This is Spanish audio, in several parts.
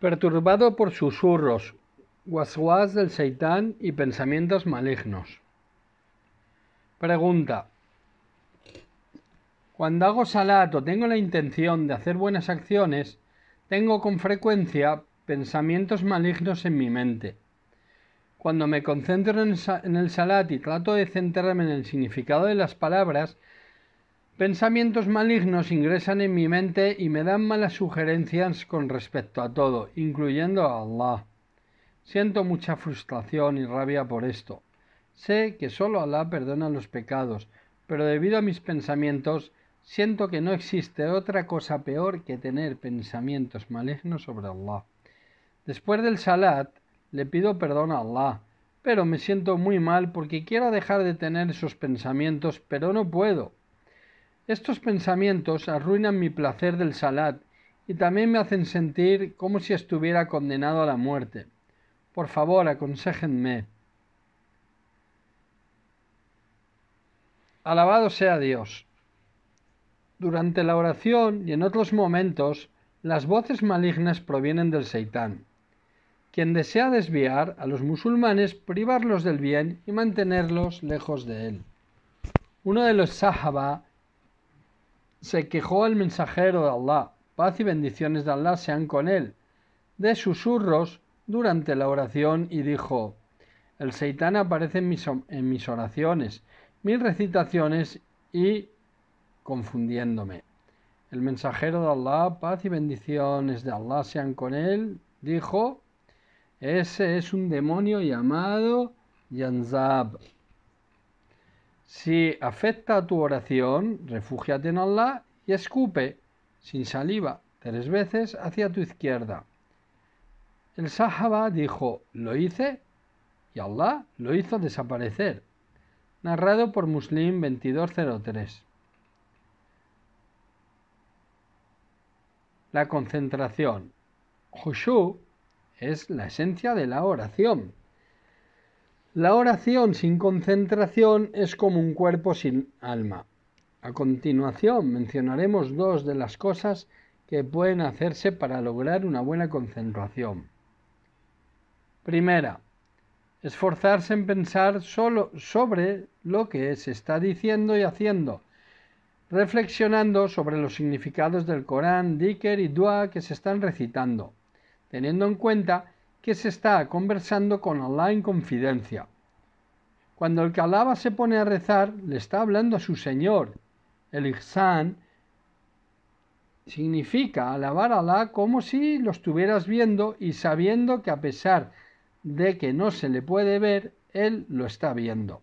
Perturbado por susurros, guasguas del seitán y pensamientos malignos. Pregunta. Cuando hago o tengo la intención de hacer buenas acciones, tengo con frecuencia pensamientos malignos en mi mente. Cuando me concentro en el salat y trato de centrarme en el significado de las palabras, Pensamientos malignos ingresan en mi mente y me dan malas sugerencias con respecto a todo, incluyendo a Allah. Siento mucha frustración y rabia por esto. Sé que solo Allah perdona los pecados, pero debido a mis pensamientos, siento que no existe otra cosa peor que tener pensamientos malignos sobre Allah. Después del Salat, le pido perdón a Allah, pero me siento muy mal porque quiero dejar de tener esos pensamientos, pero no puedo. Estos pensamientos arruinan mi placer del salat y también me hacen sentir como si estuviera condenado a la muerte. Por favor, aconséjenme. Alabado sea Dios. Durante la oración y en otros momentos, las voces malignas provienen del Seitán, quien desea desviar a los musulmanes, privarlos del bien y mantenerlos lejos de él. Uno de los Sahaba se quejó el mensajero de Allah, paz y bendiciones de Allah sean con él, de susurros durante la oración y dijo, el seitán aparece en mis, oraciones, mis recitaciones y confundiéndome. El mensajero de Allah, paz y bendiciones de Allah sean con él, dijo, ese es un demonio llamado Yanzab. Si afecta a tu oración, refúgiate en Allah y escupe sin saliva tres veces hacia tu izquierda. El Sahaba dijo, lo hice y Allah lo hizo desaparecer. Narrado por Muslim 2203. La concentración. Hushu es la esencia de la oración. La oración sin concentración es como un cuerpo sin alma. A continuación mencionaremos dos de las cosas que pueden hacerse para lograr una buena concentración. Primera, esforzarse en pensar solo sobre lo que se está diciendo y haciendo, reflexionando sobre los significados del Corán, Diker y Dua que se están recitando, teniendo en cuenta que se está conversando con Allah en confidencia. Cuando el que alaba se pone a rezar, le está hablando a su Señor. El Ihsan significa alabar a Alá como si lo estuvieras viendo y sabiendo que a pesar de que no se le puede ver, Él lo está viendo.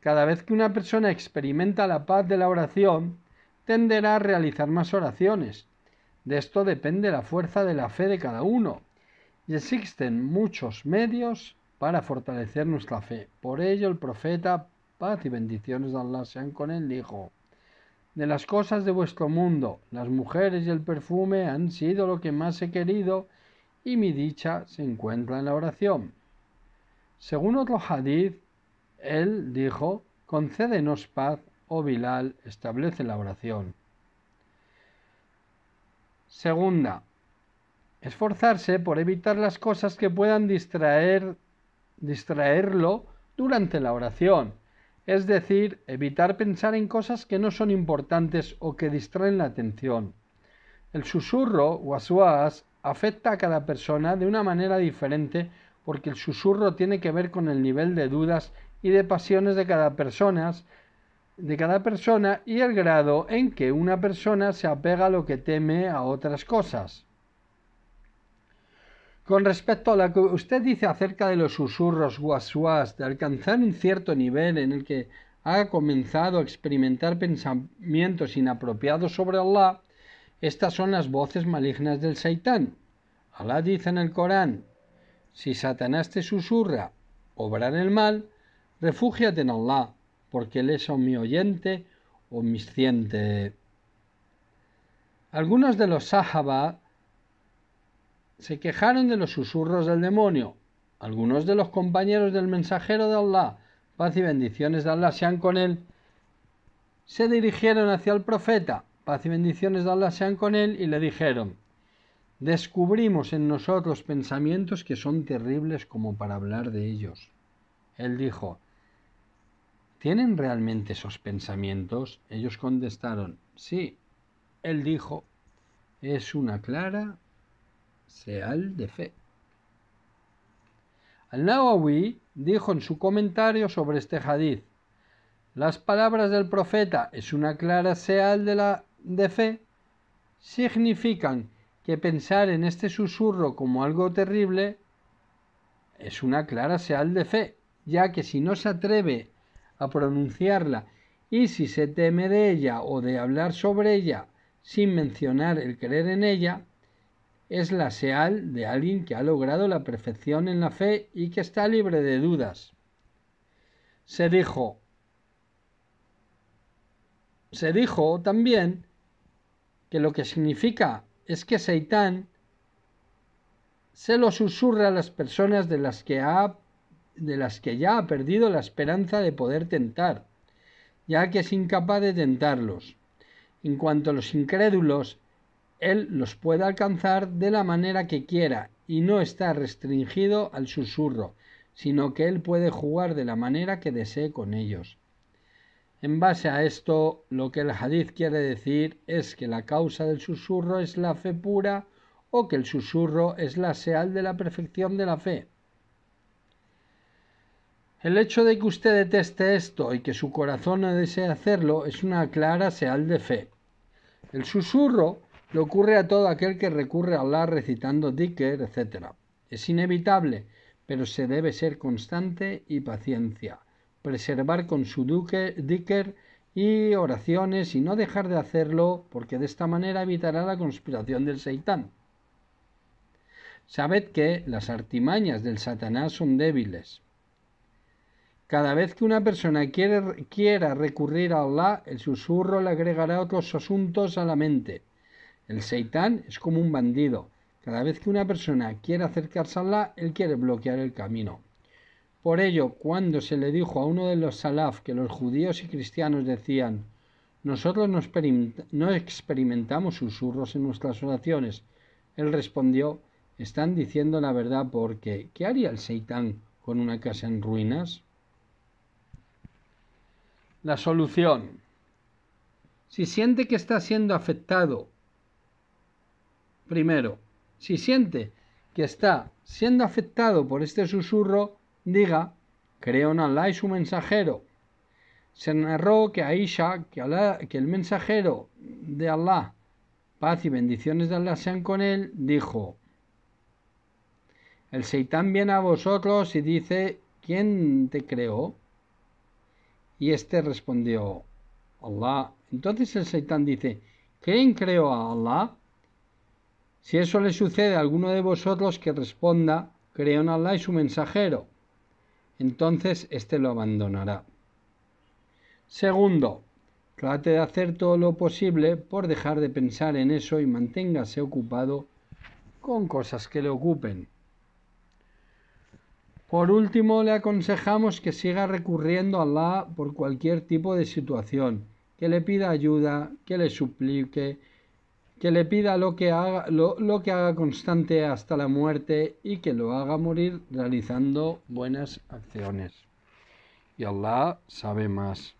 Cada vez que una persona experimenta la paz de la oración, tenderá a realizar más oraciones. De esto depende la fuerza de la fe de cada uno. Y existen muchos medios para fortalecer nuestra fe. Por ello el profeta, paz y bendiciones de Allah sean con él, dijo, de las cosas de vuestro mundo, las mujeres y el perfume han sido lo que más he querido y mi dicha se encuentra en la oración. Según otro hadith, él dijo, concédenos paz, o oh Bilal, establece la oración. Segunda, esforzarse por evitar las cosas que puedan distraerlo durante la oración, es decir, evitar pensar en cosas que no son importantes o que distraen la atención. El susurro o asuas afecta a cada persona de una manera diferente porque el susurro tiene que ver con el nivel de dudas y de pasiones de cada de cada persona y el grado en que una persona se apega a lo que teme a otras cosas. Con respecto a lo que usted dice acerca de los susurros guasuas de alcanzar un cierto nivel en el que ha comenzado a experimentar pensamientos inapropiados sobre Allah, estas son las voces malignas del satán. Alá dice en el Corán, si Satanás te susurra obrar el mal, refúgiate en Allah, porque Él es oyente omnisciente. Algunos de los sahaba se quejaron de los susurros del demonio. Algunos de los compañeros del mensajero de Allah, paz y bendiciones de Allah sean con él, se dirigieron hacia el profeta, paz y bendiciones de Allah sean con él, y le dijeron, descubrimos en nosotros pensamientos que son terribles como para hablar de ellos. Él dijo, ¿tienen realmente esos pensamientos? Ellos contestaron, sí. Él dijo, es una clara Seal de fe. Al-Nawawi dijo en su comentario sobre este hadiz: las palabras del profeta es una clara seal de la de fe, significan que pensar en este susurro como algo terrible es una clara seal de fe, ya que si no se atreve a pronunciarla y si se teme de ella o de hablar sobre ella sin mencionar el creer en ella, es la seal de alguien que ha logrado la perfección en la fe y que está libre de dudas. Se dijo, se dijo también que lo que significa es que Seitán se lo susurra a las personas de las que, ha, de las que ya ha perdido la esperanza de poder tentar, ya que es incapaz de tentarlos. En cuanto a los incrédulos, él los puede alcanzar de la manera que quiera y no está restringido al susurro, sino que él puede jugar de la manera que desee con ellos. En base a esto, lo que el hadith quiere decir es que la causa del susurro es la fe pura o que el susurro es la seal de la perfección de la fe. El hecho de que usted deteste esto y que su corazón no desee hacerlo es una clara seal de fe. El susurro lo ocurre a todo aquel que recurre a Allah recitando dhikr, etc. Es inevitable, pero se debe ser constante y paciencia. Preservar con su dhikr y oraciones y no dejar de hacerlo porque de esta manera evitará la conspiración del seitán. Sabed que las artimañas del Satanás son débiles. Cada vez que una persona quiera recurrir a Allah, el susurro le agregará otros asuntos a la mente el seitán es como un bandido. Cada vez que una persona quiere acercarse a Allah, él quiere bloquear el camino. Por ello, cuando se le dijo a uno de los salaf que los judíos y cristianos decían, nosotros no, experimentamos susurros en nuestras oraciones, él respondió, están diciendo la verdad porque ¿qué haría el seitán con una casa en ruinas? La solución. Si siente que está siendo afectado Primero, si siente que está siendo afectado por este susurro, diga, creo en Allah y su mensajero. Se narró que Aisha, que, que el mensajero de Allah, paz y bendiciones de Allah sean con él, dijo, el seitán viene a vosotros y dice, ¿quién te creó? Y este respondió, Allah. Entonces el seitán dice, ¿quién creó a Allah? Si eso le sucede a alguno de vosotros que responda, creo en Allah y su mensajero, entonces éste lo abandonará. Segundo, trate de hacer todo lo posible por dejar de pensar en eso y manténgase ocupado con cosas que le ocupen. Por último, le aconsejamos que siga recurriendo a Allah por cualquier tipo de situación, que le pida ayuda, que le suplique, que le pida lo que, haga, lo, que haga constante hasta la muerte y que lo haga morir realizando buenas acciones. Y Allah sabe más.